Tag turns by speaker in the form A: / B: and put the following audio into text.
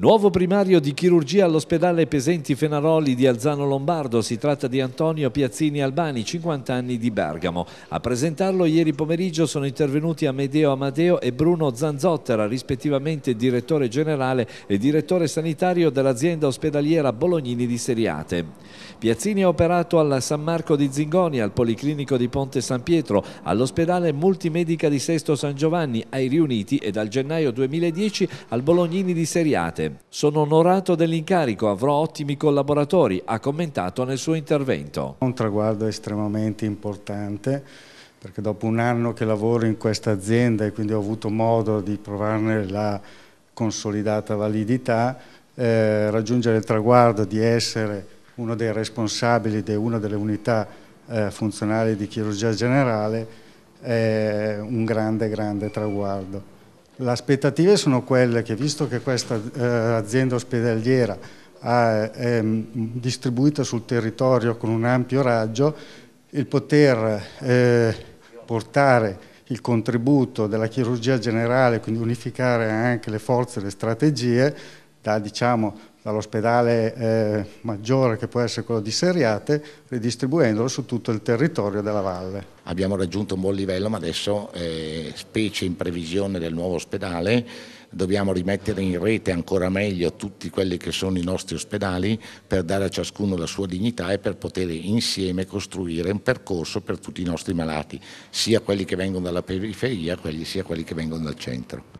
A: Nuovo primario di chirurgia all'ospedale Pesenti Fenaroli di Alzano Lombardo, si tratta di Antonio Piazzini Albani, 50 anni di Bergamo. A presentarlo ieri pomeriggio sono intervenuti Amedeo Amadeo e Bruno Zanzottera, rispettivamente direttore generale e direttore sanitario dell'azienda ospedaliera Bolognini di Seriate. Piazzini ha operato alla San Marco di Zingoni, al Policlinico di Ponte San Pietro, all'ospedale Multimedica di Sesto San Giovanni, ai Riuniti e dal gennaio 2010 al Bolognini di Seriate. Sono onorato dell'incarico, avrò ottimi collaboratori, ha commentato nel suo intervento.
B: Un traguardo estremamente importante perché dopo un anno che lavoro in questa azienda e quindi ho avuto modo di provarne la consolidata validità, eh, raggiungere il traguardo di essere uno dei responsabili di una delle unità eh, funzionali di chirurgia generale è un grande, grande traguardo. Le aspettative sono quelle che visto che questa eh, azienda ospedaliera ha, è ehm, distribuita sul territorio con un ampio raggio, il poter eh, portare il contributo della chirurgia generale, quindi unificare anche le forze e le strategie, da diciamo, dall'ospedale eh, maggiore che può essere quello di Seriate, ridistribuendolo su tutto il territorio della valle.
C: Abbiamo raggiunto un buon livello, ma adesso, eh, specie in previsione del nuovo ospedale, dobbiamo rimettere in rete ancora meglio tutti quelli che sono i nostri ospedali per dare a ciascuno la sua dignità e per poter insieme costruire un percorso per tutti i nostri malati,
A: sia quelli che vengono dalla periferia, quelli, sia quelli che vengono dal centro.